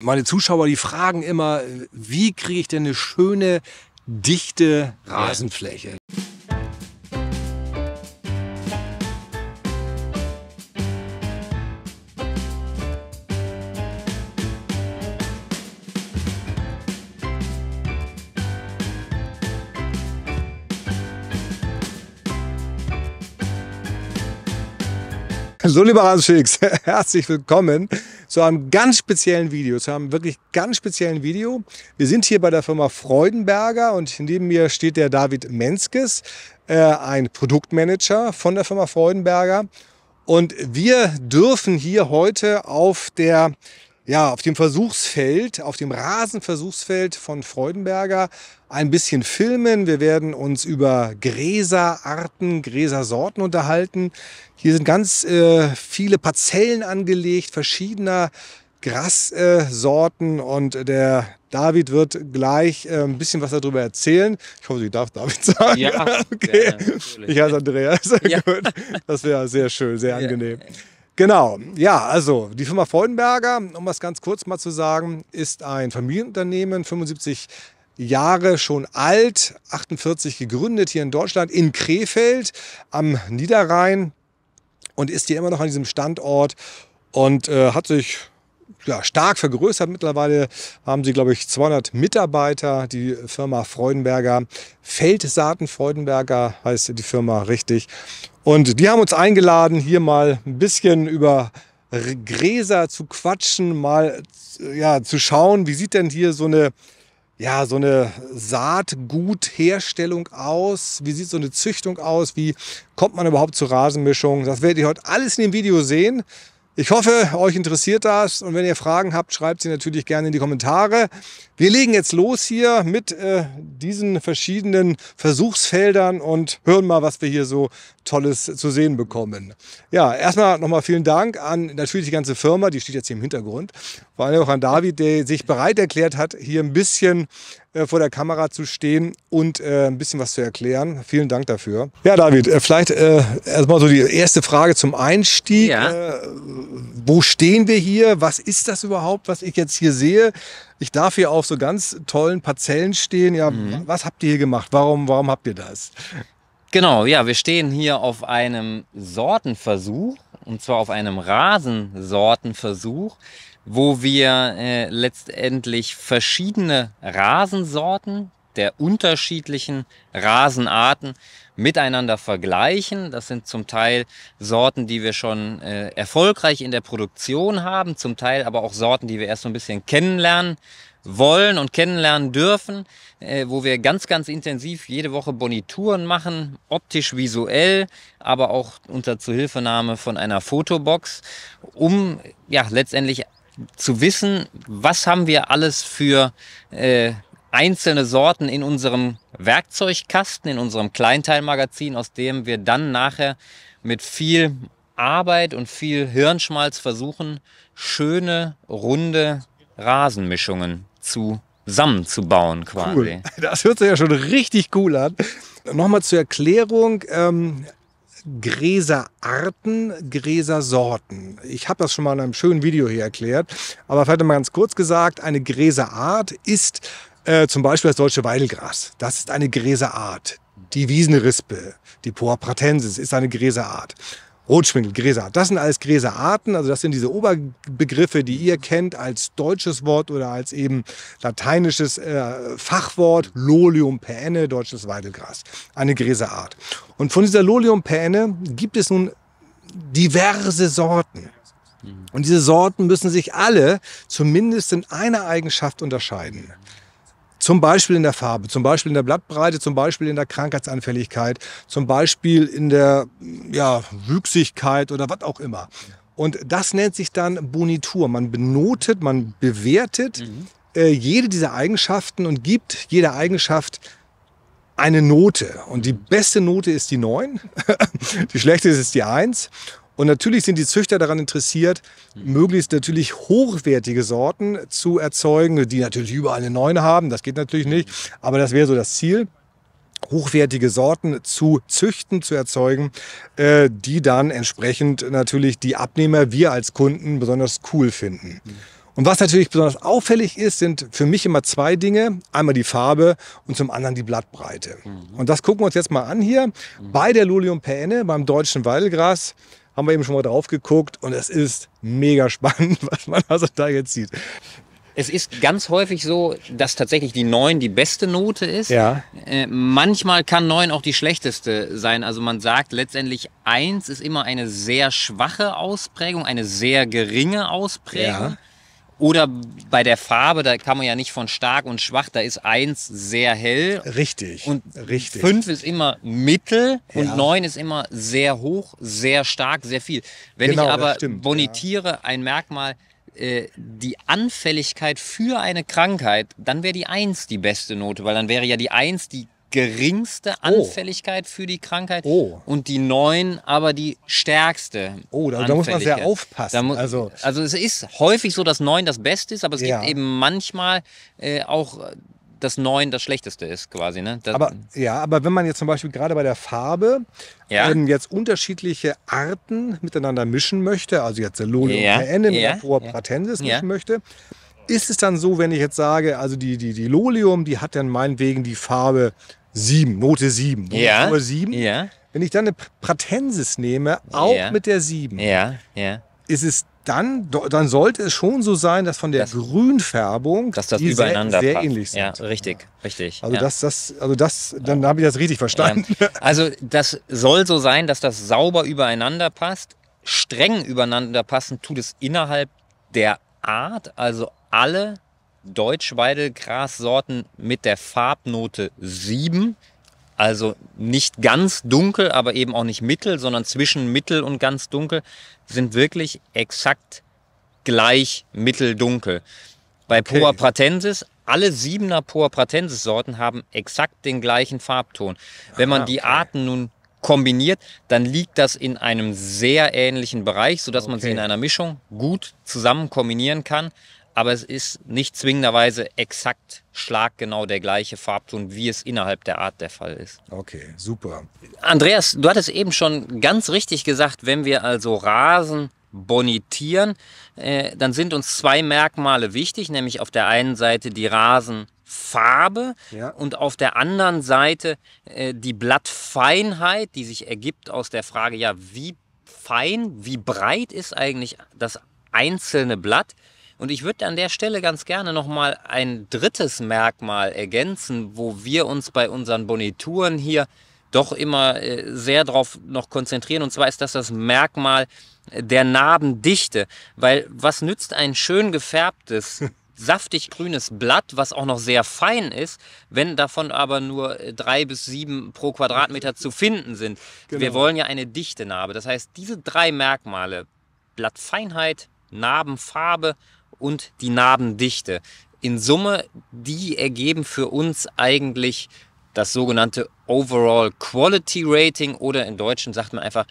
Meine Zuschauer, die fragen immer, wie kriege ich denn eine schöne, dichte Rasenfläche? Ja. So, lieber Hans Schicks, herzlich willkommen zu einem ganz speziellen Video, zu einem wirklich ganz speziellen Video. Wir sind hier bei der Firma Freudenberger und neben mir steht der David Menzkes, äh, ein Produktmanager von der Firma Freudenberger. Und wir dürfen hier heute auf der ja, auf dem Versuchsfeld, auf dem Rasenversuchsfeld von Freudenberger ein bisschen filmen. Wir werden uns über Gräserarten, Gräsersorten unterhalten. Hier sind ganz äh, viele Parzellen angelegt, verschiedener Grassorten äh, und der David wird gleich äh, ein bisschen was darüber erzählen. Ich hoffe, sie darf David sagen. Ja, okay. Ja, ich heiße Andreas. Ja. Gut. Das wäre sehr schön, sehr angenehm. Ja. Genau, ja, also die Firma Freudenberger, um was ganz kurz mal zu sagen, ist ein Familienunternehmen, 75 Jahre schon alt, 48 gegründet hier in Deutschland, in Krefeld am Niederrhein und ist hier immer noch an diesem Standort und äh, hat sich ja, stark vergrößert. Mittlerweile haben sie, glaube ich, 200 Mitarbeiter. Die Firma Freudenberger, Feldsaaten Freudenberger heißt die Firma richtig. Und die haben uns eingeladen, hier mal ein bisschen über Gräser zu quatschen, mal ja, zu schauen, wie sieht denn hier so eine, ja, so eine Saatgutherstellung aus, wie sieht so eine Züchtung aus, wie kommt man überhaupt zur Rasenmischung. Das werdet ihr heute alles in dem Video sehen. Ich hoffe, euch interessiert das und wenn ihr Fragen habt, schreibt sie natürlich gerne in die Kommentare. Wir legen jetzt los hier mit äh, diesen verschiedenen Versuchsfeldern und hören mal, was wir hier so Tolles zu sehen bekommen. Ja, erstmal nochmal vielen Dank an natürlich die ganze Firma, die steht jetzt hier im Hintergrund, vor allem auch an David, der sich bereit erklärt hat, hier ein bisschen äh, vor der Kamera zu stehen und äh, ein bisschen was zu erklären. Vielen Dank dafür. Ja, David, äh, vielleicht erstmal so die erste Frage zum Einstieg. Ja. wo stehen wir hier? Was ist das überhaupt, was ich jetzt hier sehe? Ich darf hier auf so ganz tollen Parzellen stehen. Ja, mhm. was habt ihr hier gemacht? Warum, warum habt ihr das? Genau, ja, wir stehen hier auf einem Sortenversuch und zwar auf einem Rasensortenversuch wo wir äh, letztendlich verschiedene Rasensorten der unterschiedlichen Rasenarten miteinander vergleichen. Das sind zum Teil Sorten, die wir schon äh, erfolgreich in der Produktion haben, zum Teil aber auch Sorten, die wir erst so ein bisschen kennenlernen wollen und kennenlernen dürfen, äh, wo wir ganz, ganz intensiv jede Woche Bonituren machen, optisch, visuell, aber auch unter Zuhilfenahme von einer Fotobox, um ja letztendlich zu wissen, was haben wir alles für äh, einzelne Sorten in unserem Werkzeugkasten, in unserem Kleinteilmagazin, aus dem wir dann nachher mit viel Arbeit und viel Hirnschmalz versuchen, schöne, runde Rasenmischungen zu zusammenzubauen quasi. Cool. Das hört sich ja schon richtig cool an. Nochmal zur Erklärung, ähm, Gräserarten, Gräsersorten. Ich habe das schon mal in einem schönen Video hier erklärt, aber vielleicht mal ganz kurz gesagt, eine Gräserart ist äh, zum Beispiel das deutsche Weidelgras. Das ist eine Gräserart. Die Wiesenrispe, die Poa pratensis, ist eine Gräserart. Rotschwingel, Rotschwindelgräser. Das sind alles Gräserarten, also das sind diese Oberbegriffe, die ihr kennt als deutsches Wort oder als eben lateinisches äh, Fachwort Lolium peenne, deutsches Weidelgras. eine Gräserart. Und von dieser Lolium peenne gibt es nun diverse Sorten. Und diese Sorten müssen sich alle zumindest in einer Eigenschaft unterscheiden. Zum Beispiel in der Farbe, zum Beispiel in der Blattbreite, zum Beispiel in der Krankheitsanfälligkeit, zum Beispiel in der ja, Wüchsigkeit oder was auch immer. Und das nennt sich dann Bonitur. Man benotet, man bewertet mhm. äh, jede dieser Eigenschaften und gibt jeder Eigenschaft eine Note. Und die beste Note ist die 9, die schlechteste ist die 1. Und natürlich sind die Züchter daran interessiert, möglichst natürlich hochwertige Sorten zu erzeugen, die natürlich überall eine 9 haben. Das geht natürlich nicht, aber das wäre so das Ziel hochwertige Sorten zu züchten, zu erzeugen, äh, die dann entsprechend natürlich die Abnehmer, wir als Kunden, besonders cool finden. Mhm. Und was natürlich besonders auffällig ist, sind für mich immer zwei Dinge. Einmal die Farbe und zum anderen die Blattbreite. Mhm. Und das gucken wir uns jetzt mal an hier. Mhm. Bei der Lolium peenne, beim deutschen Weidelgras, haben wir eben schon mal drauf geguckt und es ist mega spannend, was man also da jetzt sieht. Es ist ganz häufig so, dass tatsächlich die 9 die beste Note ist. Ja. Äh, manchmal kann 9 auch die schlechteste sein. Also man sagt letztendlich, 1 ist immer eine sehr schwache Ausprägung, eine sehr geringe Ausprägung. Ja. Oder bei der Farbe, da kann man ja nicht von stark und schwach, da ist eins sehr hell. Richtig. Und richtig. fünf ist immer mittel ja. und neun ist immer sehr hoch, sehr stark, sehr viel. Wenn genau, ich aber bonitiere ja. ein Merkmal, äh, die Anfälligkeit für eine Krankheit, dann wäre die Eins die beste Note, weil dann wäre ja die Eins die geringste oh. Anfälligkeit oh. für die Krankheit oh. und die neun aber die stärkste. Oh, da, da muss man sehr aufpassen. Muss, also, also es ist häufig so, dass neun das Beste ist, aber es ja. gibt eben manchmal äh, auch äh, dass neun das Schlechteste ist, quasi. Ne? Das aber, ja, aber wenn man jetzt zum Beispiel gerade bei der Farbe ja. ähm, jetzt unterschiedliche Arten miteinander mischen möchte, also jetzt Lolio ja. und Cayenne ja. mit Patensis ja. mischen möchte, ist es dann so, wenn ich jetzt sage, also die, die, die Lolium, die hat dann meinetwegen die Farbe 7, Note 7, ja. Note 7. Ja. Wenn ich dann eine Pratensis nehme, auch ja. mit der 7, ja. Ja. ist es dann, dann sollte es schon so sein, dass von der das, Grünfärbung dass das die übereinander sehr, sehr ähnlich sind. Ja, richtig, richtig. Also ja. das, das, also das, dann habe ich das richtig verstanden. Ja. Also das soll so sein, dass das sauber übereinander passt. Streng übereinander passen tut es innerhalb der Art, also alle Deutschweidelgrassorten mit der Farbnote 7. Also nicht ganz dunkel, aber eben auch nicht mittel, sondern zwischen mittel und ganz dunkel sind wirklich exakt gleich mitteldunkel. Bei okay. Poa pratensis, alle 7er Poa pratensis Sorten haben exakt den gleichen Farbton. Wenn man Aha, okay. die Arten nun kombiniert, dann liegt das in einem sehr ähnlichen Bereich, sodass okay. man sie in einer Mischung gut zusammen kombinieren kann. Aber es ist nicht zwingenderweise exakt schlaggenau der gleiche Farbton, wie es innerhalb der Art der Fall ist. Okay, super. Andreas, du hattest eben schon ganz richtig gesagt, wenn wir also Rasen bonitieren, äh, dann sind uns zwei Merkmale wichtig, nämlich auf der einen Seite die Rasen Farbe ja. und auf der anderen Seite äh, die Blattfeinheit, die sich ergibt aus der Frage, ja, wie fein, wie breit ist eigentlich das einzelne Blatt? Und ich würde an der Stelle ganz gerne nochmal ein drittes Merkmal ergänzen, wo wir uns bei unseren Bonituren hier doch immer äh, sehr darauf noch konzentrieren. Und zwar ist das das Merkmal äh, der Narbendichte. Weil was nützt ein schön gefärbtes saftig grünes Blatt, was auch noch sehr fein ist, wenn davon aber nur äh, drei bis sieben pro Quadratmeter zu finden sind. Genau. Wir wollen ja eine dichte Narbe. Das heißt, diese drei Merkmale, Blattfeinheit, Narbenfarbe und die Narbendichte, in Summe, die ergeben für uns eigentlich das sogenannte Overall Quality Rating oder in Deutschen sagt man einfach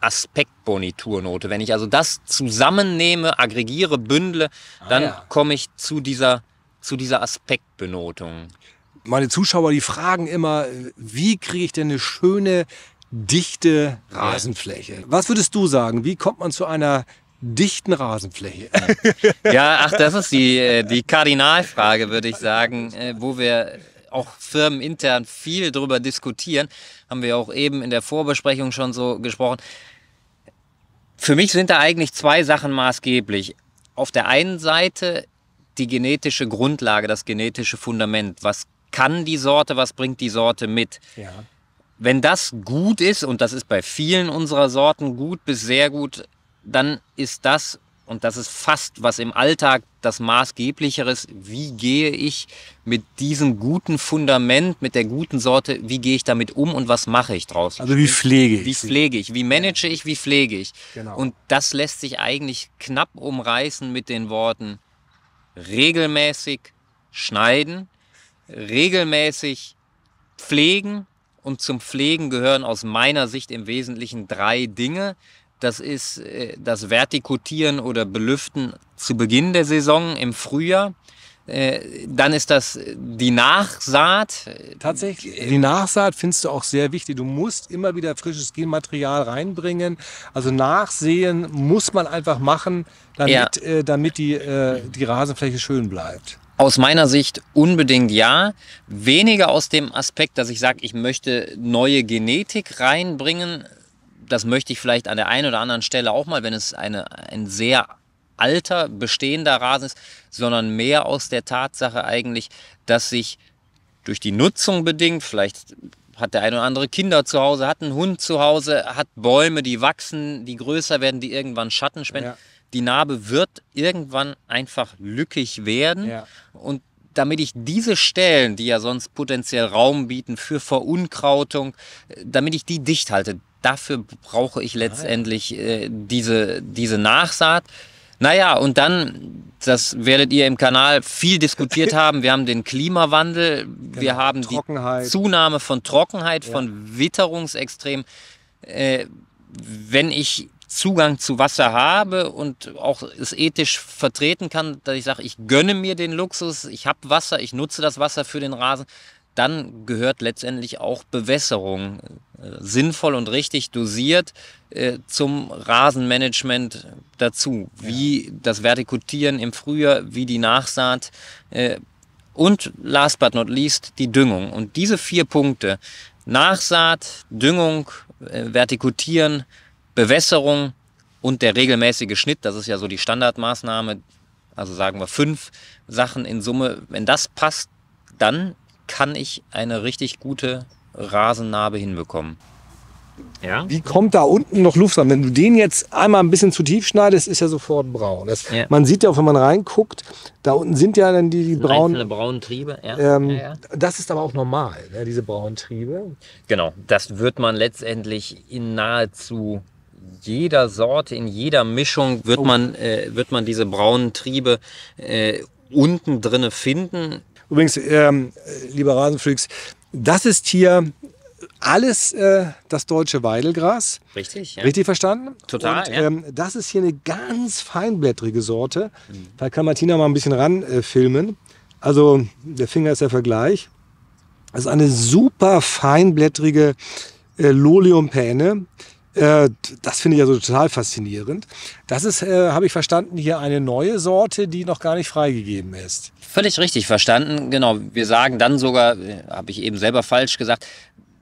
Aspektboniturnote. Wenn ich also das zusammennehme, aggregiere, bündle, ah, dann ah, ja. komme ich zu dieser, zu dieser Aspektbenotung. Meine Zuschauer, die fragen immer, wie kriege ich denn eine schöne, dichte Rasenfläche? Was würdest du sagen? Wie kommt man zu einer dichten Rasenfläche? Ja, ach, das ist die, äh, die Kardinalfrage, würde ich sagen, äh, wo wir auch firmenintern viel darüber diskutieren. Haben wir auch eben in der Vorbesprechung schon so gesprochen. Für mich sind da eigentlich zwei Sachen maßgeblich. Auf der einen Seite die genetische Grundlage, das genetische Fundament. Was kann die Sorte, was bringt die Sorte mit? Ja. Wenn das gut ist, und das ist bei vielen unserer Sorten gut bis sehr gut, dann ist das und das ist fast was im Alltag das Maßgeblichere ist, wie gehe ich mit diesem guten Fundament, mit der guten Sorte, wie gehe ich damit um und was mache ich draus? Also wie pflege ich? Wie pflege ich? Wie manage ich? Wie pflege ich? Genau. Und das lässt sich eigentlich knapp umreißen mit den Worten regelmäßig schneiden, regelmäßig pflegen und zum Pflegen gehören aus meiner Sicht im Wesentlichen drei Dinge. Das ist äh, das Vertikutieren oder Belüften zu Beginn der Saison im Frühjahr. Äh, dann ist das die Nachsaat. Tatsächlich, die Nachsaat findest du auch sehr wichtig. Du musst immer wieder frisches Genmaterial reinbringen. Also nachsehen muss man einfach machen, damit, ja. Äh, damit die, die Rasenfläche schön bleibt. Aus meiner Sicht unbedingt ja. Weniger aus dem Aspekt, dass ich sage, ich möchte neue Genetik reinbringen, das möchte ich vielleicht an der einen oder anderen Stelle auch mal, wenn es eine, ein sehr alter, bestehender Rasen ist, sondern mehr aus der Tatsache eigentlich, dass sich durch die Nutzung bedingt, vielleicht hat der eine oder andere Kinder zu Hause, hat einen Hund zu Hause, hat Bäume, die wachsen, die größer werden, die irgendwann Schatten spenden. Ja. Die Narbe wird irgendwann einfach lückig werden. Ja. Und damit ich diese Stellen, die ja sonst potenziell Raum bieten für Verunkrautung, äh, damit ich die dicht halte, dafür brauche ich ah, letztendlich äh, diese, diese Nachsaat. Naja, und dann, das werdet ihr im Kanal viel diskutiert haben, wir haben den Klimawandel, genau, wir haben die Zunahme von Trockenheit, ja. von Witterungsextrem. Äh, wenn ich Zugang zu Wasser habe und auch es ethisch vertreten kann, dass ich sage, ich gönne mir den Luxus, ich habe Wasser, ich nutze das Wasser für den Rasen, dann gehört letztendlich auch Bewässerung sinnvoll und richtig dosiert äh, zum Rasenmanagement dazu. Wie ja. das Vertikutieren im Frühjahr, wie die Nachsaat äh, und last but not least die Düngung. Und diese vier Punkte, Nachsaat, Düngung, äh, Vertikutieren, Bewässerung und der regelmäßige Schnitt, das ist ja so die Standardmaßnahme, also sagen wir fünf Sachen in Summe, wenn das passt, dann kann ich eine richtig gute Rasennarbe hinbekommen. Ja. Wie kommt da unten noch Luft ran? Wenn du den jetzt einmal ein bisschen zu tief schneidest, ist er sofort braun. Das, ja. Man sieht ja auch, wenn man reinguckt, da unten sind ja dann die, braunen. Einzelne braunen Triebe, ja. Ähm, ja. Das ist aber auch normal, ne, diese braunen Triebe. Genau, das wird man letztendlich in nahezu jeder Sorte, in jeder Mischung, wird, oh. man, äh, wird man diese braunen Triebe äh, unten drinne finden. Übrigens, ähm, äh, lieber Rasenflügs, das ist hier alles äh, das deutsche Weidelgras. Richtig. Ja. Richtig verstanden? Total. Und, ja. ähm, das ist hier eine ganz feinblättrige Sorte. Mhm. Da kann Martina mal ein bisschen ranfilmen. Äh, also der Finger ist der Vergleich. Das ist eine super feinblättrige äh, Lolium-Päne. Äh, das finde ich also total faszinierend. Das ist, äh, habe ich verstanden, hier eine neue Sorte, die noch gar nicht freigegeben ist. Völlig richtig verstanden. Genau, wir sagen dann sogar, äh, habe ich eben selber falsch gesagt,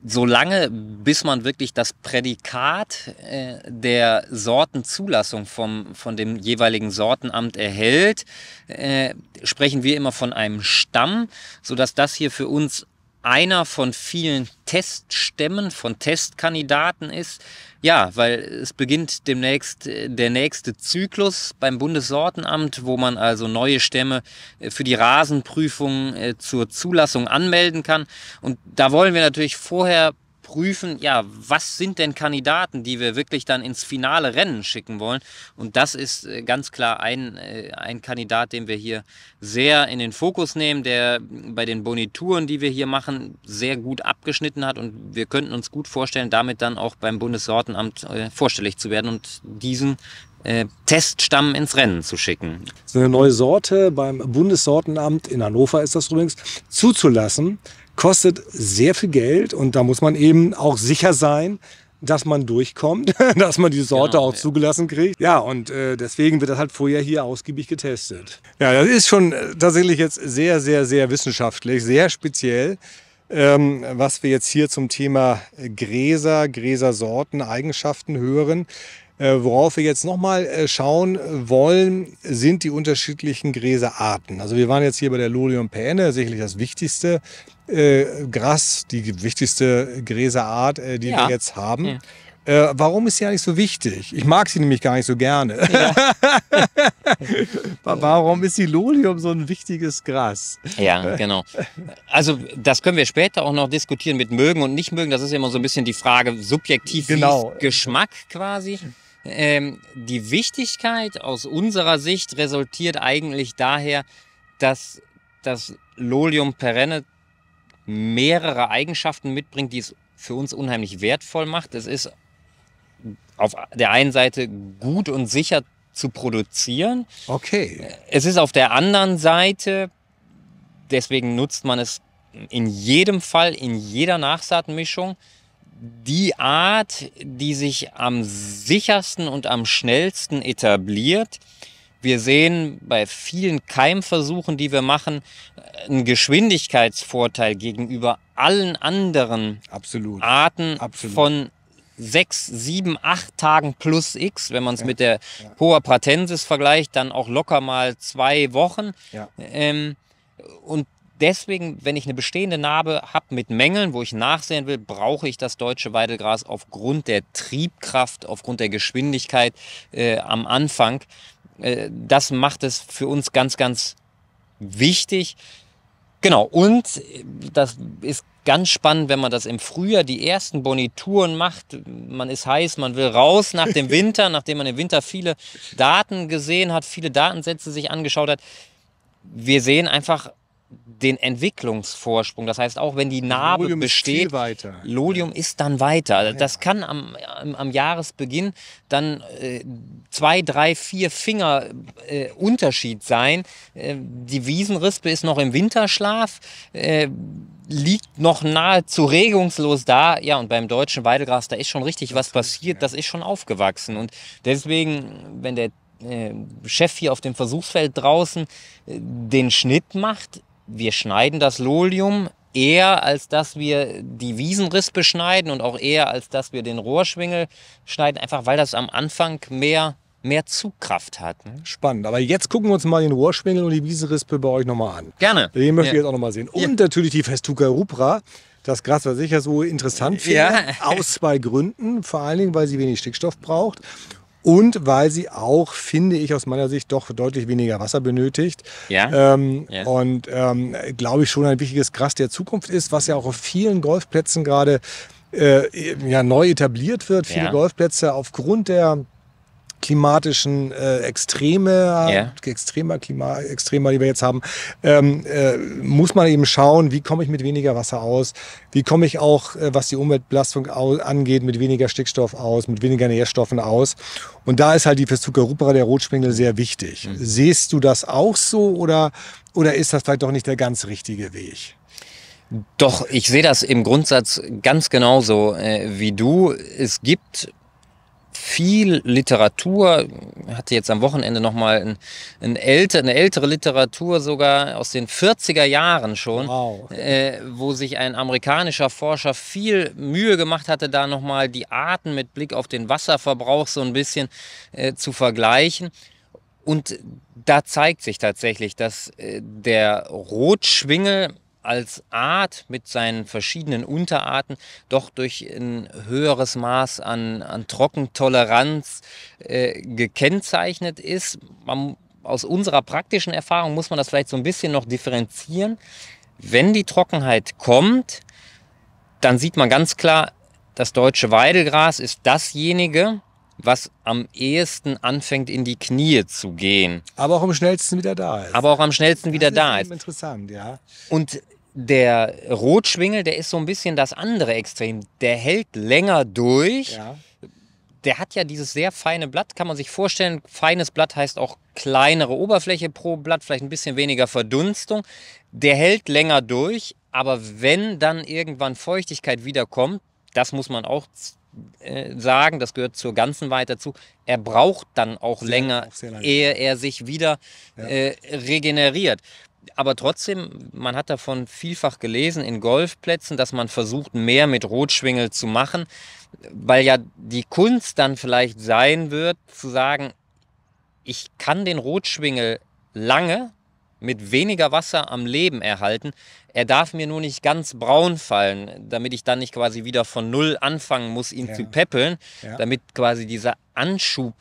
solange bis man wirklich das Prädikat äh, der Sortenzulassung vom, von dem jeweiligen Sortenamt erhält, äh, sprechen wir immer von einem Stamm, sodass das hier für uns einer von vielen Teststämmen, von Testkandidaten ist, ja, weil es beginnt demnächst äh, der nächste Zyklus beim Bundessortenamt, wo man also neue Stämme äh, für die Rasenprüfung äh, zur Zulassung anmelden kann. Und da wollen wir natürlich vorher prüfen, ja, was sind denn Kandidaten, die wir wirklich dann ins finale Rennen schicken wollen. Und das ist äh, ganz klar ein, äh, ein Kandidat, den wir hier sehr in den Fokus nehmen, der bei den Bonituren, die wir hier machen, sehr gut abgeschnitten hat. Und wir könnten uns gut vorstellen, damit dann auch beim Bundessortenamt äh, vorstellig zu werden und diesen Teststamm ins Rennen zu schicken. So eine neue Sorte beim Bundessortenamt in Hannover ist das übrigens zuzulassen kostet sehr viel Geld und da muss man eben auch sicher sein, dass man durchkommt, dass man die Sorte genau, auch ja. zugelassen kriegt. Ja, und äh, deswegen wird das halt vorher hier ausgiebig getestet. Ja, das ist schon äh, tatsächlich jetzt sehr, sehr, sehr wissenschaftlich, sehr speziell. Ähm, was wir jetzt hier zum Thema äh, Gräser, Gräsersorten, Eigenschaften hören. Äh, worauf wir jetzt nochmal äh, schauen wollen, sind die unterschiedlichen Gräserarten. Also wir waren jetzt hier bei der Lolium peenne, sicherlich das Wichtigste, äh, Gras, die wichtigste Gräserart, äh, die ja. wir jetzt haben. Ja. Äh, warum ist sie eigentlich so wichtig? Ich mag sie nämlich gar nicht so gerne. Ja. warum ist die Lolium so ein wichtiges Gras? Ja, genau. Also das können wir später auch noch diskutieren mit mögen und nicht mögen. Das ist immer so ein bisschen die Frage subjektiv genau. Geschmack quasi. Ähm, die Wichtigkeit aus unserer Sicht resultiert eigentlich daher, dass das Lolium perenne mehrere Eigenschaften mitbringt, die es für uns unheimlich wertvoll macht. Es ist auf der einen Seite gut und sicher zu produzieren. Okay. Es ist auf der anderen Seite, deswegen nutzt man es in jedem Fall, in jeder Nachsaatmischung, die Art, die sich am sichersten und am schnellsten etabliert, wir sehen bei vielen Keimversuchen, die wir machen, einen Geschwindigkeitsvorteil gegenüber allen anderen Absolut. Arten Absolut. von sechs, sieben, acht Tagen plus X, wenn man es ja. mit der ja. Poa pratensis vergleicht, dann auch locker mal zwei Wochen. Ja. Ähm, und deswegen, wenn ich eine bestehende Narbe habe mit Mängeln, wo ich nachsehen will, brauche ich das deutsche Weidelgras aufgrund der Triebkraft, aufgrund der Geschwindigkeit äh, am Anfang. Äh, das macht es für uns ganz, ganz wichtig. Genau, und äh, das ist ganz spannend, wenn man das im Frühjahr die ersten Bonituren macht. Man ist heiß, man will raus nach dem Winter, nachdem man im Winter viele Daten gesehen hat, viele Datensätze sich angeschaut hat. Wir sehen einfach den Entwicklungsvorsprung. Das heißt, auch wenn die Narbe Lolium besteht, ist Lolium ist dann weiter. Ja. Das kann am, am, Jahresbeginn dann äh, zwei, drei, vier Finger äh, Unterschied sein. Äh, die Wiesenrispe ist noch im Winterschlaf, äh, liegt noch nahezu regungslos da. Ja, und beim deutschen Weidegras, da ist schon richtig das was passiert. Ja. Das ist schon aufgewachsen. Und deswegen, wenn der äh, Chef hier auf dem Versuchsfeld draußen äh, den Schnitt macht, wir schneiden das Lolium eher, als dass wir die Wiesenriss beschneiden und auch eher, als dass wir den Rohrschwingel schneiden, einfach weil das am Anfang mehr, mehr Zugkraft hat. Ne? Spannend. Aber jetzt gucken wir uns mal den Rohrschwingel und die Wiesenrispe bei euch nochmal an. Gerne. Den möchte ja. ich jetzt auch nochmal sehen. Und ja. natürlich die Festuca rupra. Das Gras, was sicher so interessant für ja. aus zwei Gründen. Vor allen Dingen, weil sie wenig Stickstoff braucht und weil sie auch, finde ich aus meiner Sicht, doch deutlich weniger Wasser benötigt. Ja. Ähm, ja. Und ähm, glaube ich schon ein wichtiges Gras der Zukunft ist, was ja auch auf vielen Golfplätzen gerade äh, ja, neu etabliert wird. Viele ja. Golfplätze aufgrund der klimatischen äh, Extreme, yeah. extremer Klima, extremer, die wir jetzt haben, ähm, äh, muss man eben schauen, wie komme ich mit weniger Wasser aus, wie komme ich auch, äh, was die Umweltbelastung angeht, mit weniger Stickstoff aus, mit weniger Nährstoffen aus. Und da ist halt die Festuca der Rotspringel sehr wichtig. Mhm. Siehst du das auch so oder, oder ist das vielleicht doch nicht der ganz richtige Weg? Doch, ich sehe das im Grundsatz ganz genauso äh, wie du. Es gibt viel Literatur. Ich hatte jetzt am Wochenende nochmal ein, ein älter, eine ältere Literatur sogar aus den 40er Jahren schon, wow. äh, wo sich ein amerikanischer Forscher viel Mühe gemacht hatte, da nochmal die Arten mit Blick auf den Wasserverbrauch so ein bisschen äh, zu vergleichen. Und da zeigt sich tatsächlich, dass äh, der Rotschwingel als Art mit seinen verschiedenen Unterarten doch durch ein höheres Maß an, an Trockentoleranz äh, gekennzeichnet ist. Man, aus unserer praktischen Erfahrung muss man das vielleicht so ein bisschen noch differenzieren. Wenn die Trockenheit kommt, dann sieht man ganz klar, das deutsche Weidelgras ist dasjenige, was am ehesten anfängt, in die Knie zu gehen. Aber auch am schnellsten wieder da ist. Aber auch am schnellsten wieder ist da ist. Interessant, ja. Und der Rotschwingel, der ist so ein bisschen das andere Extrem. Der hält länger durch. Ja. Der hat ja dieses sehr feine Blatt, kann man sich vorstellen. Feines Blatt heißt auch kleinere Oberfläche pro Blatt, vielleicht ein bisschen weniger Verdunstung. Der hält länger durch, aber wenn dann irgendwann Feuchtigkeit wiederkommt, das muss man auch äh, sagen, das gehört zur ganzen Weite dazu, er braucht dann auch, sehr, länger, auch ehe er sich wieder ja. äh, regeneriert aber trotzdem, man hat davon vielfach gelesen in Golfplätzen, dass man versucht, mehr mit Rotschwingel zu machen, weil ja die Kunst dann vielleicht sein wird, zu sagen, ich kann den Rotschwingel lange mit weniger Wasser am Leben erhalten. Er darf mir nur nicht ganz braun fallen, damit ich dann nicht quasi wieder von Null anfangen muss, ihn ja. zu peppeln, ja. damit quasi dieser Anschub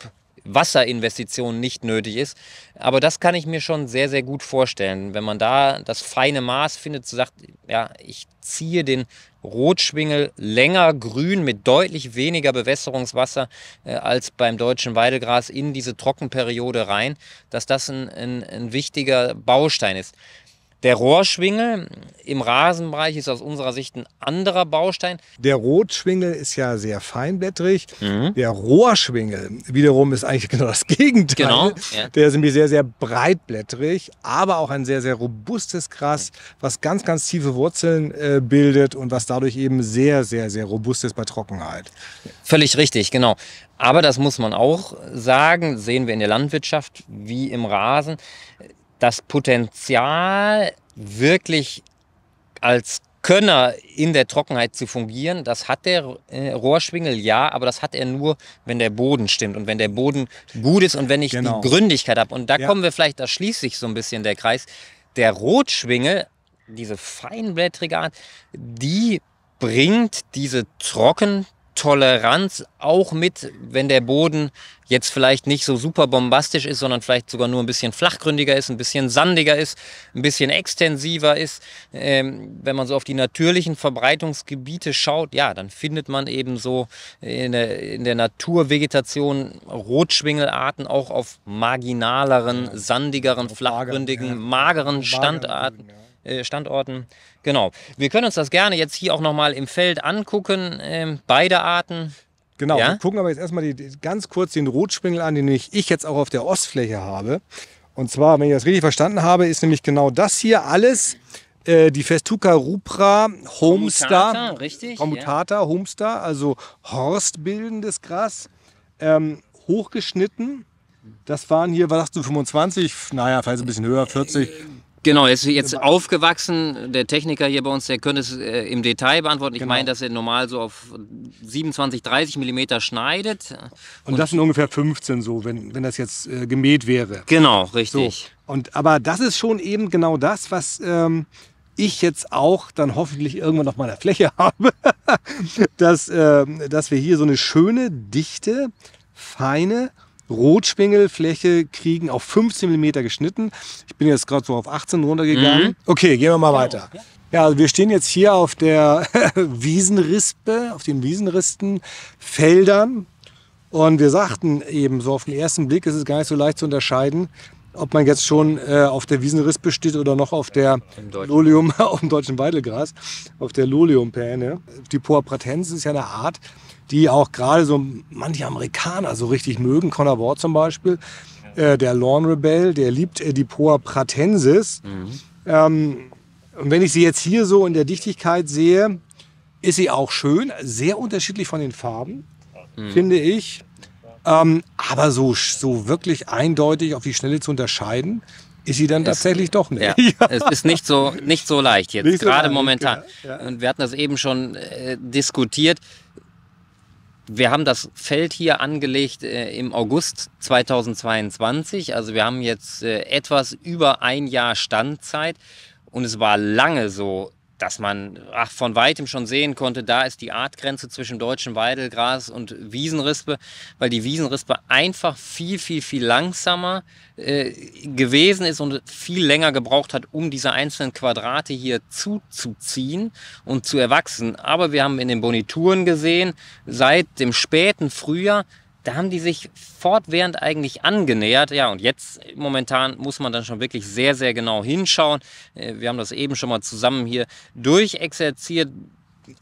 Wasserinvestition nicht nötig ist. Aber das kann ich mir schon sehr, sehr gut vorstellen. Wenn man da das feine Maß findet, sagt, ja, ich ziehe den Rotschwingel länger grün mit deutlich weniger Bewässerungswasser äh, als beim deutschen Weidegras in diese Trockenperiode rein, dass das ein, ein, ein wichtiger Baustein ist. Der Rohrschwingel im Rasenbereich ist aus unserer Sicht ein anderer Baustein. Der Rotschwingel ist ja sehr feinblättrig. Mhm. Der Rohrschwingel wiederum ist eigentlich genau das Gegenteil. Genau. Ja. Der ist nämlich sehr, sehr breitblättrig, aber auch ein sehr, sehr robustes Gras, mhm. was ganz, ganz tiefe Wurzeln äh, bildet und was dadurch eben sehr, sehr, sehr robust ist bei Trockenheit. Völlig richtig, genau. Aber das muss man auch sagen, sehen wir in der Landwirtschaft wie im Rasen das Potenzial, wirklich als Könner in der Trockenheit zu fungieren, das hat der äh, Rohrschwingel ja, aber das hat er nur, wenn der Boden stimmt und wenn der Boden gut ist und wenn ich genau. die Gründigkeit habe. Und da ja. kommen wir vielleicht, da schließt sich so ein bisschen der Kreis. Der Rotschwingel, diese feinblättrige Art, die bringt diese trocken Toleranz auch mit, wenn der Boden jetzt vielleicht nicht so super bombastisch ist, sondern vielleicht sogar nur ein bisschen flachgründiger ist, ein bisschen sandiger ist, ein bisschen extensiver ist. Ähm, wenn man so auf die natürlichen Verbreitungsgebiete schaut, ja, dann findet man eben so in der, in der Naturvegetation Rotschwingelarten auch auf marginaleren, sandigeren, flachgründigen, mageren Standarten. Äh, Standorten. Genau. Wir können uns das gerne jetzt hier auch nochmal im Feld angucken, ähm, beide Arten. Genau, ja? wir gucken aber jetzt erstmal die, ganz kurz den Rotspringel an, den ich, jetzt auch auf der Ostfläche habe. Und zwar, wenn ich das richtig verstanden habe, ist nämlich genau das hier alles äh, die Festuca rupra Homestar. Commutata, richtig. Commutata, ja. Homestar, also horstbildendes Gras, ähm, hochgeschnitten. Das waren hier, was sagst du, 25? Naja, vielleicht ein bisschen höher, 40. Genau, jetzt, jetzt aufgewachsen, der Techniker hier bei uns, der könnte es äh, im Detail beantworten. Ich genau. meine, dass er normal so auf 27, 30 Millimeter schneidet. Und, und das sind ungefähr 15 so, wenn, wenn das jetzt äh, gemäht wäre. Genau, richtig. So. Und, aber das ist schon eben genau das, was... Ähm, ich jetzt auch dann hoffentlich irgendwann auf meiner Fläche habe, dass, äh, dass wir hier so eine schöne, dichte, feine Rotschwingelfläche kriegen auf 15 mm geschnitten. Ich bin jetzt gerade so auf 18 runtergegangen. Mhm. Okay, gehen wir mal genau. weiter. Ja, also wir stehen jetzt hier auf der Wiesenrispe, auf den Wiesenristen, Feldern. Und wir sagten eben so auf den ersten Blick ist es gar nicht so leicht zu unterscheiden, ob man jetzt schon äh, auf der Wiesenrispe steht oder noch auf der Lolium, auf dem deutschen Weidelgras, auf der lolium Die Poa pratensis ist ja eine Art, die auch gerade so manche Amerikaner so richtig mögen. Connor Ward zum Beispiel, äh, der Lawn Rebel, der liebt äh, die Poa pratensis. Mhm. Ähm, und wenn ich sie jetzt hier so in der Dichtigkeit sehe, ist sie auch schön, sehr unterschiedlich von den Farben, mhm. finde ich. Ähm, aber so, so wirklich eindeutig auf die Schnelle zu unterscheiden, ist sie dann es, tatsächlich doch nicht. Ja, ja. Es ist nicht so, nicht so leicht jetzt, nicht gerade so leicht, momentan. Ja, Und wir hatten das eben schon äh, diskutiert wir haben das Feld hier angelegt äh, im August 2022. Also wir haben jetzt äh, etwas über ein Jahr Standzeit. Und es war lange so, dass man ach, von weitem schon sehen konnte, da ist die Artgrenze zwischen deutschem Weidelgras und Wiesenrispe, weil die Wiesenrispe einfach viel, viel, viel langsamer äh, gewesen ist und viel länger gebraucht hat, um diese einzelnen Quadrate hier zuzuziehen und zu erwachsen. Aber wir haben in den Bonituren gesehen, seit dem späten Frühjahr da haben die sich fortwährend eigentlich angenähert. Ja, und jetzt momentan muss man dann schon wirklich sehr, sehr genau hinschauen. Äh, wir haben das eben schon mal zusammen hier durchexerziert.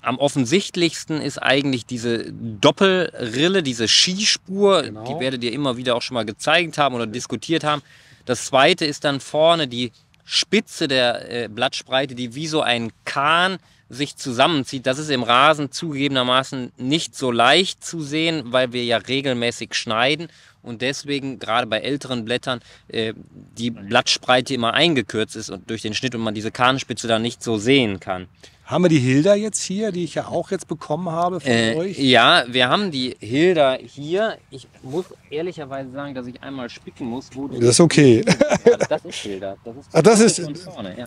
Am offensichtlichsten ist eigentlich diese Doppelrille, diese Skispur. Genau. Die werdet ihr immer wieder auch schon mal gezeigt haben oder diskutiert haben. Das zweite ist dann vorne die Spitze der äh, Blattspreite, die wie so ein Kahn sich zusammenzieht. Das ist im Rasen zugegebenermaßen nicht so leicht zu sehen, weil wir ja regelmäßig schneiden und deswegen gerade bei älteren Blättern äh, die Blattspreite immer eingekürzt ist und durch den Schnitt und man diese Kahnspitze dann nicht so sehen kann. Haben wir die Hilda jetzt hier, die ich ja auch jetzt bekommen habe von äh, euch? Ja, wir haben die Hilda hier. Ich muss ehrlicherweise sagen, dass ich einmal spicken muss. das ist okay. Ja, das ist Hilda. Das ist, Ach, das ist, ja,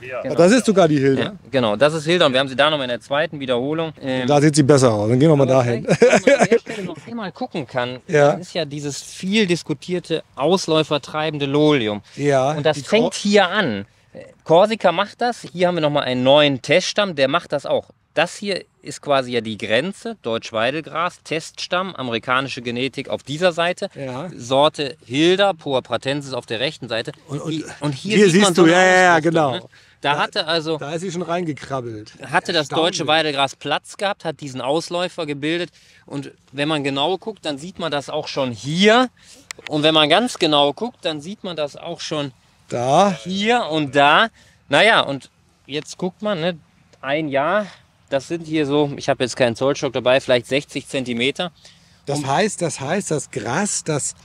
ja. Genau. das ist sogar die Hilda. genau, das ist Hilda und wir haben sie da nochmal in der zweiten Wiederholung. Ähm, da sieht sie besser aus. Dann gehen wir mal dahin. Wenn man an der Stelle noch einmal gucken kann, ja. ist ja dieses viel diskutierte, ausläufertreibende Lolium. Ja. Und das fängt hier an. Korsika macht das. Hier haben wir nochmal einen neuen Teststamm, der macht das auch. Das hier ist quasi ja die Grenze, Deutsch-Weidelgras, Teststamm, amerikanische Genetik auf dieser Seite, ja. Sorte Hilda, Poa pratensis auf der rechten Seite. Und, und, und hier, hier, sieht man so du, ja, ja, genau. Ne? Da, da, hatte also. Da ist sie schon reingekrabbelt. Hatte das deutsche Weidelgras Platz gehabt, hat diesen Ausläufer gebildet. Und wenn man genau guckt, dann sieht man das auch schon hier. Und wenn man ganz genau guckt, dann sieht man das auch schon hier da. Hier und da. Naja, und jetzt guckt man, ne? ein Jahr, das sind hier so, ich habe jetzt keinen Zollstock dabei, vielleicht 60 Zentimeter. Das heißt, das heißt, das Gras, das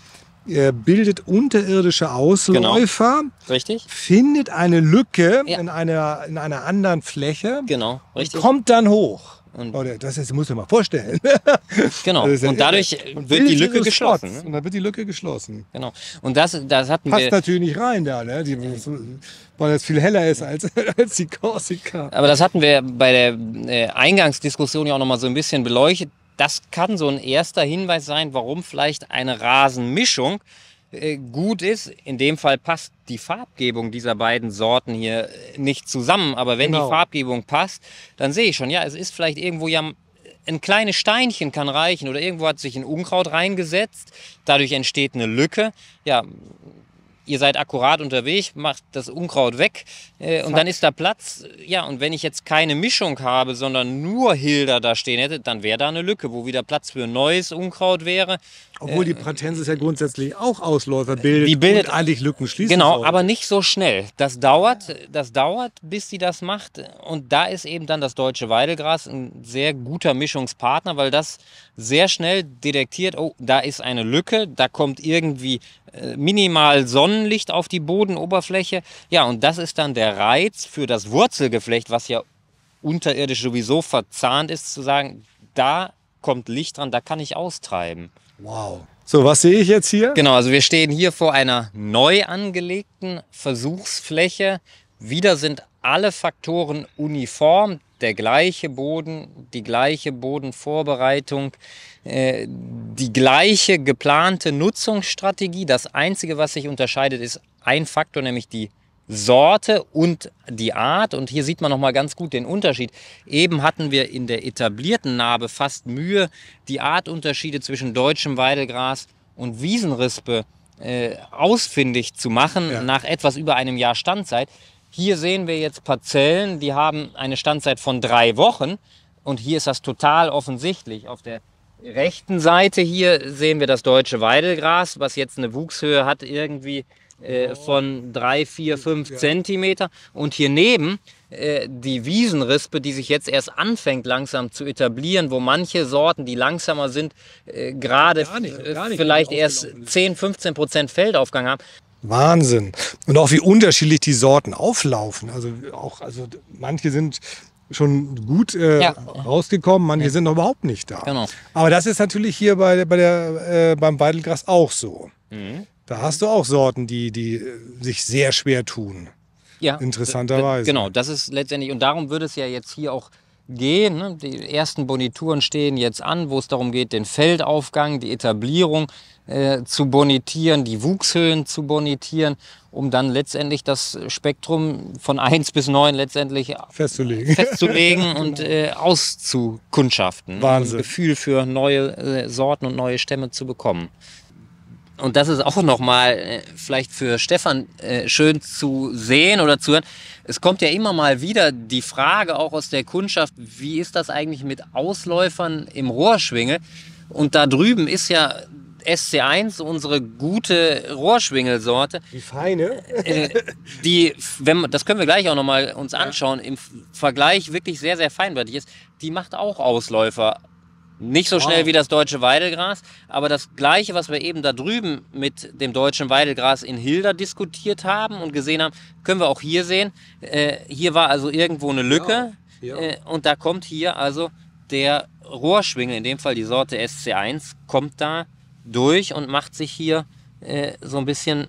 äh, bildet unterirdische Ausläufer. Genau. Richtig. Findet eine Lücke ja. in, einer, in einer anderen Fläche. Genau, richtig. Und kommt dann hoch. Und Leute, oh, das ist, muss man mal vorstellen. genau. Also und dadurch und wird die Lücke geschlossen. Ne? Und dann wird die Lücke geschlossen. Genau. Und das, das hatten Passt wir. Passt natürlich nicht rein da, ne? Die, weil das viel heller ist als, als die Korsika. Aber das hatten wir bei der äh, Eingangsdiskussion ja auch nochmal so ein bisschen beleuchtet. Das kann so ein erster Hinweis sein, warum vielleicht eine Rasenmischung äh, gut ist. In dem Fall passt die Farbgebung dieser beiden Sorten hier äh, nicht zusammen. Aber wenn genau. die Farbgebung passt, dann sehe ich schon, ja, es ist vielleicht irgendwo ja ein kleines Steinchen kann reichen oder irgendwo hat sich ein Unkraut reingesetzt. Dadurch entsteht eine Lücke. Ja, ihr seid akkurat unterwegs, macht das Unkraut weg äh, und dann ist da Platz. Ja, und wenn ich jetzt keine Mischung habe, sondern nur Hilda da stehen hätte, dann wäre da eine Lücke, wo wieder Platz für neues Unkraut wäre obwohl die äh, Pratensis ja grundsätzlich auch Ausläufer bildet. Die bildet eigentlich Lücken schließen. Genau, soll. aber nicht so schnell. Das dauert, das dauert, bis sie das macht. Und da ist eben dann das deutsche Weidegras ein sehr guter Mischungspartner, weil das sehr schnell detektiert, oh, da ist eine Lücke, da kommt irgendwie äh, minimal Sonnenlicht auf die Bodenoberfläche. Ja, und das ist dann der Reiz für das Wurzelgeflecht, was ja unterirdisch sowieso verzahnt ist, zu sagen, da kommt Licht dran, da kann ich austreiben. Wow. So, was sehe ich jetzt hier? Genau, also wir stehen hier vor einer neu angelegten Versuchsfläche. Wieder sind alle Faktoren uniform, der gleiche Boden, die gleiche Bodenvorbereitung, äh, die gleiche geplante Nutzungsstrategie. Das Einzige, was sich unterscheidet, ist ein Faktor, nämlich die Sorte und die Art. Und hier sieht man noch mal ganz gut den Unterschied. Eben hatten wir in der etablierten Narbe fast Mühe, die Artunterschiede zwischen deutschem Weidelgras und Wiesenrispe äh, ausfindig zu machen, ja. nach etwas über einem Jahr Standzeit. Hier sehen wir jetzt Parzellen, die haben eine Standzeit von drei Wochen. Und hier ist das total offensichtlich. Auf der rechten Seite hier sehen wir das deutsche Weidelgras, was jetzt eine Wuchshöhe hat, irgendwie äh, oh. von 3, 4, 5 Zentimeter. Und hier neben äh, die Wiesenrispe, die sich jetzt erst anfängt langsam zu etablieren, wo manche Sorten, die langsamer sind, äh, gerade vielleicht erst 10, 15 Prozent Feldaufgang haben. Wahnsinn. Und auch wie unterschiedlich die Sorten auflaufen. Also auch, also manche sind schon gut äh, ja. rausgekommen, manche ja. sind noch überhaupt nicht da. Genau. Aber das ist natürlich hier bei, bei der, äh, beim Weidelgras auch so. Mhm. Da hast du auch Sorten, die, die äh, sich sehr schwer tun. Ja. Interessanterweise. Genau, das ist letztendlich, und darum würde es ja jetzt hier auch gehen. Ne? Die ersten Bonituren stehen jetzt an, wo es darum geht, den Feldaufgang, die Etablierung äh, zu bonitieren, die Wuchshöhen zu bonitieren, um dann letztendlich das Spektrum von 1 bis 9 letztendlich festzulegen, festzulegen und äh, auszukundschaften. Ne? Wahnsinn. Um ein Gefühl für neue äh, Sorten und neue Stämme zu bekommen und das ist auch nochmal äh, vielleicht für Stefan äh, schön zu sehen oder zu hören. Es kommt ja immer mal wieder die Frage auch aus der Kundschaft, wie ist das eigentlich mit Ausläufern im Rohrschwingel? Und da drüben ist ja SC1 unsere gute Rohrschwingelsorte. Die feine. Ne? Äh, äh, die, wenn, das können wir gleich auch nochmal uns anschauen, im Vergleich wirklich sehr, sehr feinwertig ist. Die macht auch Ausläufer nicht so schnell wie das deutsche Weidelgras, aber das gleiche, was wir eben da drüben mit dem deutschen Weidelgras in Hilda diskutiert haben und gesehen haben, können wir auch hier sehen. Äh, hier war also irgendwo eine Lücke ja, ja. Äh, und da kommt hier also der Rohrschwingel, in dem Fall die Sorte SC1, kommt da durch und macht sich hier äh, so ein bisschen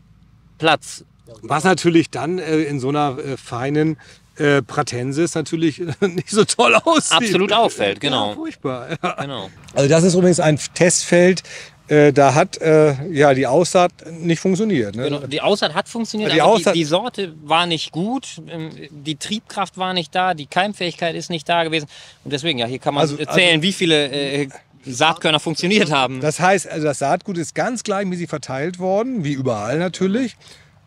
Platz. Was natürlich dann äh, in so einer äh, feinen äh, Pratensis natürlich äh, nicht so toll aussieht. Absolut auffällt, genau. Ja, furchtbar. Ja. Genau. Also das ist übrigens ein Testfeld, äh, da hat äh, ja die Aussaat nicht funktioniert. Ne? Genau, die Aussaat hat funktioniert, die, aber die, die, Sorte war nicht gut, ähm, die Triebkraft war nicht da, die Keimfähigkeit ist nicht da gewesen. Und deswegen, ja, hier kann man also, also erzählen, also, wie viele äh, Saatkörner funktioniert haben. Das heißt, also das Saatgut ist ganz gleichmäßig verteilt worden, wie überall natürlich. Mhm.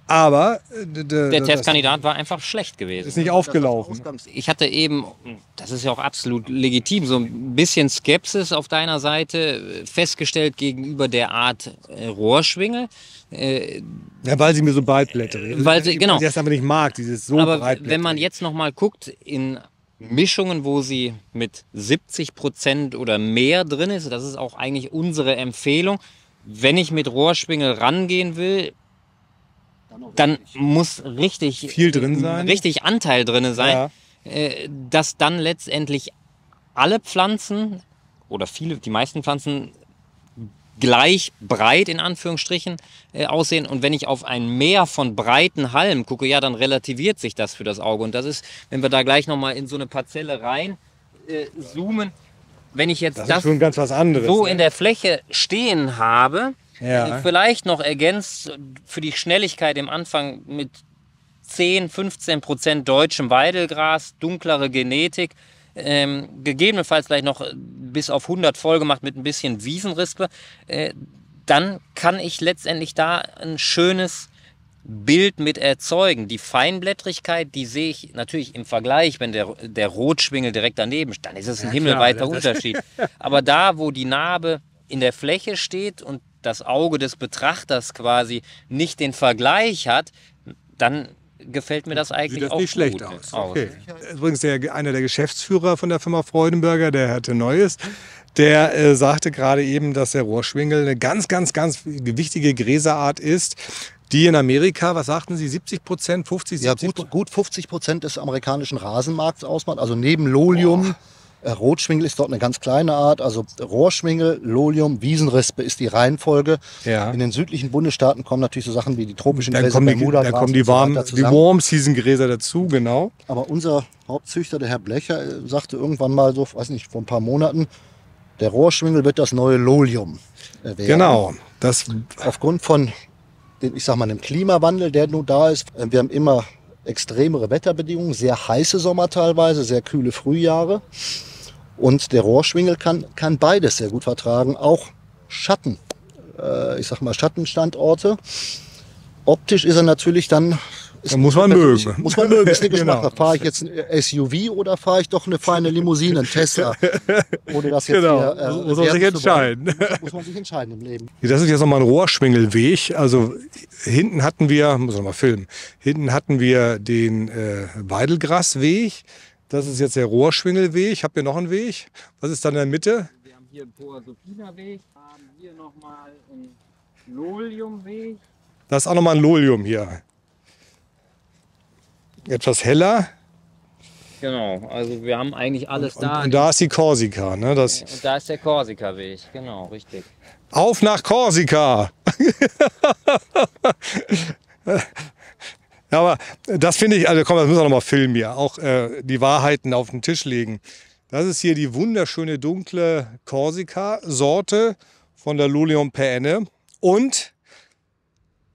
Aber äh, der Testkandidat war einfach schlecht gewesen. Ist nicht aufgelaufen. Ich hatte eben, das ist ja auch absolut legitim, so ein bisschen Skepsis auf deiner Seite äh, festgestellt gegenüber der Art äh, Rohrschwinge. Ja, weil sie mir so ist. Weil sie, genau. Weil sie das aber nicht mag, dieses so Aber wenn man jetzt nochmal guckt, in Mischungen, wo sie mit 70 Prozent oder mehr drin ist, das ist auch eigentlich unsere Empfehlung. Wenn ich mit Rohrschwinge rangehen will, dann muss richtig viel drin sein, richtig Anteil drin sein, ja. Äh, dass dann letztendlich alle Pflanzen oder viele, die meisten Pflanzen gleich breit in Anführungsstrichen äh, aussehen. Und wenn ich auf ein Meer von breiten Halmen gucke, ja, dann relativiert sich das für das Auge. Und das ist, wenn wir da gleich nochmal in so eine Parzelle rein äh, zoomen, wenn ich jetzt das, das so ne? in der Fläche stehen habe, ja. Also vielleicht noch ergänzt für die Schnelligkeit im Anfang mit 10, 15 Prozent deutschem Weidelgras, dunklere Genetik. Ähm, gegebenenfalls vielleicht noch bis auf 100 voll gemacht mit ein bisschen Wiesenrispe, äh, dann kann ich letztendlich da ein schönes Bild mit erzeugen. Die Feinblättrigkeit, die sehe ich natürlich im Vergleich, wenn der, der Rotschwingel direkt daneben steht, dann ist es ein ja, himmelweiter klar, Unterschied. Aber da, wo die Narbe in der Fläche steht und das Auge des Betrachters quasi nicht den Vergleich hat, dann gefällt mir das eigentlich Sieht das auch nicht schlecht aus. Okay. Übrigens, der, einer der Geschäftsführer von der Firma Freudenberger, der hatte Neues, der äh, sagte gerade eben, dass der Rohrschwingel eine ganz, ganz, ganz wichtige Gräserart ist. Die in Amerika, was sagten Sie, 70 Prozent, 50, 70 Ja, gut, gut 50 Prozent des amerikanischen Rasenmarkts ausmacht. Also neben Lolium, oh äh, Rotschwingel ist dort eine ganz kleine Art, also Rohrschwingel, Lolium, Wiesenrispe ist die Reihenfolge. Ja. In den südlichen Bundesstaaten kommen natürlich so Sachen wie die tropischen dann Gräser, kommen die, Bermuda, da kommen die, warm, so die Warm Season Gräser dazu, genau. Aber unser Hauptzüchter, der Herr Blecher, äh, sagte irgendwann mal so, weiß nicht, vor ein paar Monaten, der Rohrschwingel wird das neue Lolium. Werden. Genau. Das aufgrund von, ich sag mal, dem Klimawandel, der nun da ist. Äh, wir haben immer extremere Wetterbedingungen, sehr heiße Sommer teilweise, sehr kühle Frühjahre. Und der Rohrschwingel kann, kann beides sehr gut vertragen, auch Schatten, äh, ich sag mal Schattenstandorte. Optisch ist er natürlich dann ist muss man mögen. Muss man mögen, ist eine genau. Fahre ich jetzt ein SUV oder fahre ich doch eine feine Limousine, ein Tesla? Ohne das jetzt genau. Wieder, äh, muss man sich entscheiden. Muss man sich entscheiden im Leben. Das ist jetzt nochmal ein Rohrschwingelweg. Also hinten hatten wir, muss ich nochmal filmen, hinten hatten wir den äh, Weidelgrasweg. Das ist jetzt der Rohrschwingelweg. Habt ihr noch einen Weg? Was ist dann in der Mitte? Wir haben hier einen Poa Sophina Weg, haben hier nochmal einen Loliumweg. Das ist auch nochmal ein Lolium hier etwas heller. Genau, also wir haben eigentlich alles und, da. Und, da ist die Korsika, ne? Das und da ist der Korsika-Weg, genau, richtig. Auf nach Korsika! ja, aber das finde ich, also komm, das müssen wir nochmal filmen hier, auch äh, die Wahrheiten auf den Tisch legen. Das ist hier die wunderschöne dunkle Korsika-Sorte von der Lulium Peenne. Und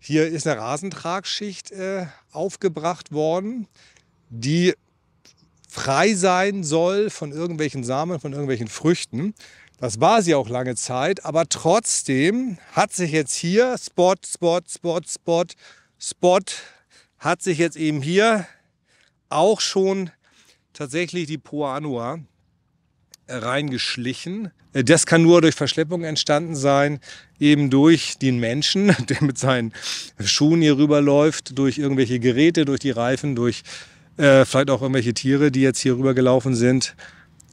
hier ist eine Rasentragschicht äh, aufgebracht worden, die frei sein soll von irgendwelchen Samen, von irgendwelchen Früchten. Das war sie auch lange Zeit, aber trotzdem hat sich jetzt hier Spot, Spot, Spot, Spot, Spot, hat sich jetzt eben hier auch schon tatsächlich die Poa Anua reingeschlichen. Äh, das kann nur durch Verschleppung entstanden sein, eben durch den Menschen, der mit seinen Schuhen hier rüberläuft, durch irgendwelche Geräte, durch die Reifen, durch äh, vielleicht auch irgendwelche Tiere, die jetzt hier rübergelaufen sind.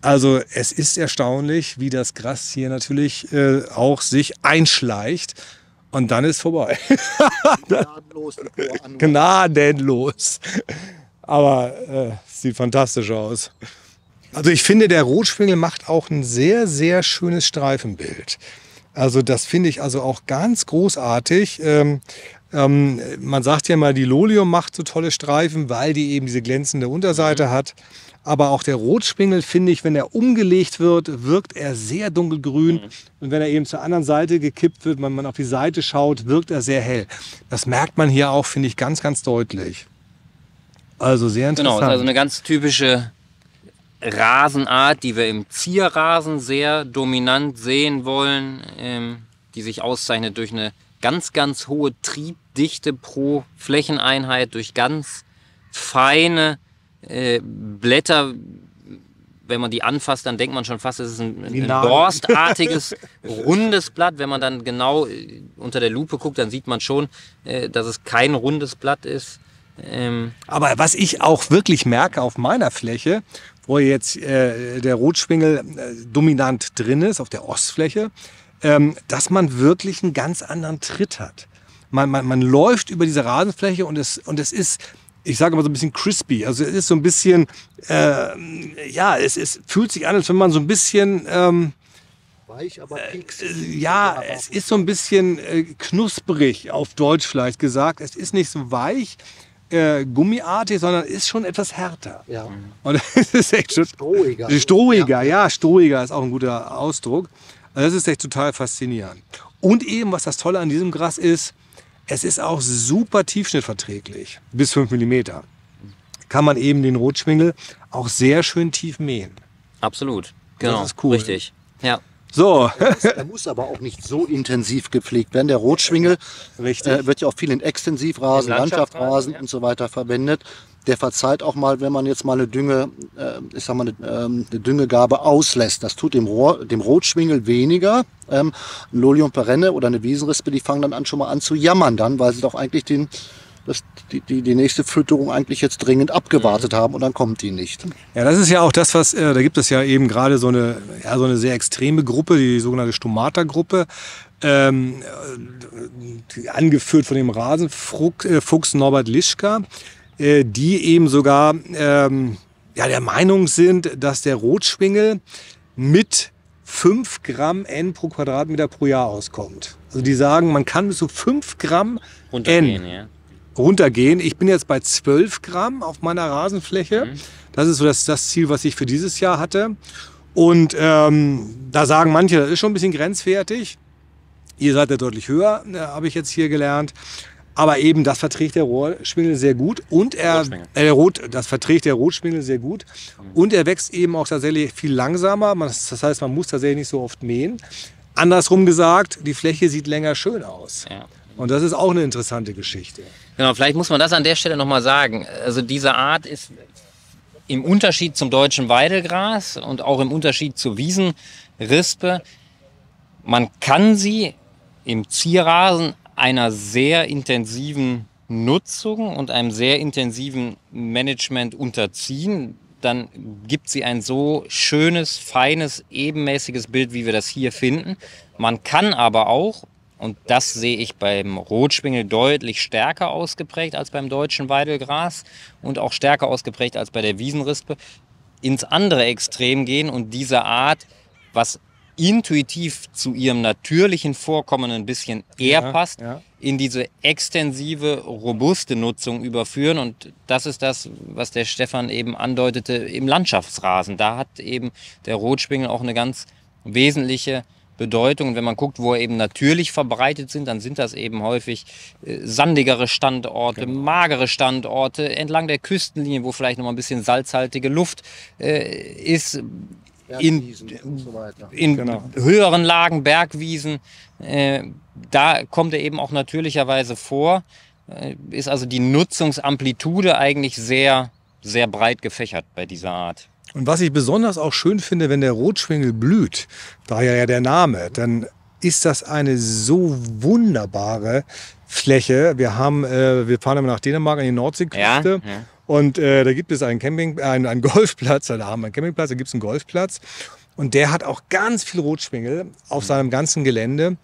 Also es ist erstaunlich, wie das Gras hier natürlich äh, auch sich einschleicht. Und dann ist vorbei. Gnadenlos. Gnadenlos. Aber äh, sieht fantastisch aus. Also ich finde, der Rotschwingel macht auch ein sehr, sehr schönes Streifenbild. Also das finde ich also auch ganz großartig. Ähm, ähm, man sagt ja mal, die Lolium macht so tolle Streifen, weil die eben diese glänzende Unterseite mhm. hat. Aber auch der Rotschwingel finde ich, wenn er umgelegt wird, wirkt er sehr dunkelgrün. Mhm. Und wenn er eben zur anderen Seite gekippt wird, wenn man auf die Seite schaut, wirkt er sehr hell. Das merkt man hier auch, finde ich, ganz, ganz deutlich. Also sehr genau, interessant. Genau, also eine ganz typische Rasenart, die wir im Zierrasen sehr dominant sehen wollen, ähm, die sich auszeichnet durch eine ganz, ganz hohe Triebdichte pro Flächeneinheit, durch ganz feine äh, Blätter. Wenn man die anfasst, dann denkt man schon fast, es ist ein, ein borstartiges, rundes Blatt. Wenn man dann genau äh, unter der Lupe guckt, dann sieht man schon, äh, dass es kein rundes Blatt ist. Ähm Aber was ich auch wirklich merke auf meiner Fläche, wo jetzt äh, der Rotschwingel äh, dominant drin ist, auf der Ostfläche, ähm, dass man wirklich einen ganz anderen Tritt hat. Man, man, man läuft über diese Rasenfläche und es, und es ist ich sage mal so ein bisschen crispy. Also es ist so ein bisschen, äh, ja, es, es fühlt sich an, als wenn man so ein bisschen... Ähm, Weich, aber pieks. Äh, äh, ja, es ist so ein bisschen äh, knusprig, auf Deutsch vielleicht gesagt. Es ist nicht so weich, äh, gummiartig, sondern ist schon etwas härter. Ja. Und es ist echt schon, strohiger. Strohiger, ja. ja, strohiger ist auch ein guter Ausdruck. Also das ist echt total faszinierend. Und eben, was das Tolle an diesem Gras ist, es ist auch super tiefschnittverträglich, bis 5 mm. Kann man eben den Rotschwingel auch sehr schön tief mähen. Absolut, genau, das ist cool. richtig. Ja. So. Er, muss aber auch nicht so intensiv gepflegt werden. Der Rotschwingel äh, wird ja auch viel in Extensivrasen, in Landschaftsrasen ja. und so weiter verwendet. Der verzeiht auch mal, wenn man jetzt mal eine Dünge, äh, ich sag mal, eine, ähm, eine Düngegabe auslässt. Das tut dem, Rohr, dem Rotschwingel weniger. Ähm, Lolium perenne oder eine Wiesenrispe, die fangen dann an, schon mal an zu jammern dann, weil sie doch eigentlich den, dass die, die, die nächste Fütterung eigentlich jetzt dringend abgewartet mhm. haben und dann kommt die nicht. Ja, das ist ja auch das, was, äh, da gibt es ja eben gerade so eine, ja, so eine sehr extreme Gruppe, die sogenannte Stomata-Gruppe. Ähm, angeführt von dem Rasenfuchs äh, Norbert Lischka, äh, die eben sogar ähm, ja, der Meinung sind, dass der Rotschwingel mit 5 Gramm N pro Quadratmeter pro Jahr auskommt. Also die sagen, man kann bis zu 5 Gramm N ja runtergehen. Ich bin jetzt bei 12 Gramm auf meiner Rasenfläche. Mhm. Das ist so das, das, Ziel, was ich für dieses Jahr hatte. Und ähm, da sagen manche, das ist schon ein bisschen grenzwertig. Ihr seid ja deutlich höher, äh, habe ich jetzt hier gelernt. Aber eben, das verträgt der Rohrschwingel sehr gut und er, äh, Rot, das verträgt der Rotschwingel sehr gut mhm. und er wächst eben auch tatsächlich viel langsamer. das heißt, man muss tatsächlich nicht so oft mähen. Andersrum gesagt, die Fläche sieht länger schön aus. Ja. Und das ist auch eine interessante Geschichte. Genau, vielleicht muss man das an der Stelle nochmal sagen. Also diese Art ist im Unterschied zum deutschen Weidelgras und auch im Unterschied zur Wiesenrispe, man kann sie im Zierrasen einer sehr intensiven Nutzung und einem sehr intensiven Management unterziehen. Dann gibt sie ein so schönes, feines, ebenmäßiges Bild, wie wir das hier finden. Man kann aber auch und das sehe ich beim Rotschwingel deutlich stärker ausgeprägt als beim deutschen Weidelgras und auch stärker ausgeprägt als bei der Wiesenrispe. Ins andere Extrem gehen und diese Art, was intuitiv zu ihrem natürlichen Vorkommen ein bisschen eher ja, passt, ja. in diese extensive, robuste Nutzung überführen. Und das ist das, was der Stefan eben andeutete im Landschaftsrasen. Da hat eben der Rotschwingel auch eine ganz wesentliche Bedeutung. Und wenn man guckt, wo er eben natürlich verbreitet sind, dann sind das eben häufig äh, sandigere Standorte, genau. magere Standorte, entlang der Küstenlinie, wo vielleicht noch mal ein bisschen salzhaltige Luft äh, ist. In, so in genau. höheren Lagen, Bergwiesen, äh, da kommt er eben auch natürlicherweise vor. Äh, ist also die Nutzungsamplitude eigentlich sehr, sehr breit gefächert bei dieser Art. Und was ich besonders auch schön finde, wenn der Rotschwingel blüht, daher ja der Name, dann ist das eine so wunderbare Fläche. Wir haben, äh, wir fahren immer nach Dänemark an die Nordseeküste. Ja, ja. Und äh, da gibt es einen Camping, äh, einen, einen Golfplatz, da haben wir einen Campingplatz, da gibt es einen Golfplatz. Und der hat auch ganz viel Rotschwingel auf seinem ganzen Gelände.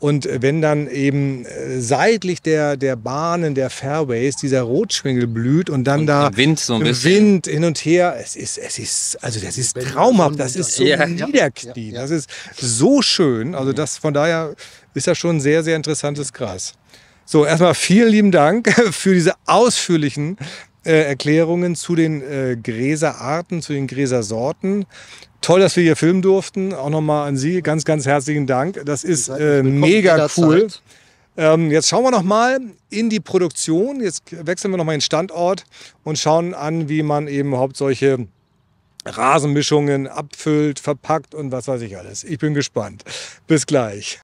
Und wenn dann eben äh, seitlich der, der Bahnen, der Fairways, dieser Rotschwingel blüht und dann und da Wind, so ein bisschen. Wind hin und her, es ist, es ist, also das ist traumhaft, das ist so ja. niederknien, das ist so schön. Also mhm. das von daher ist das schon sehr, sehr interessantes Gras. So, erstmal vielen lieben Dank für diese ausführlichen äh, Erklärungen zu den äh, Gräserarten, zu den Gräsersorten. Toll, dass wir hier filmen durften. Auch nochmal an Sie. Ganz, ganz herzlichen Dank. Das ist äh, mega cool. Ähm, jetzt schauen wir nochmal in die Produktion. Jetzt wechseln wir nochmal den Standort und schauen an, wie man eben überhaupt solche Rasenmischungen abfüllt, verpackt und was weiß ich alles. Ich bin gespannt. Bis gleich.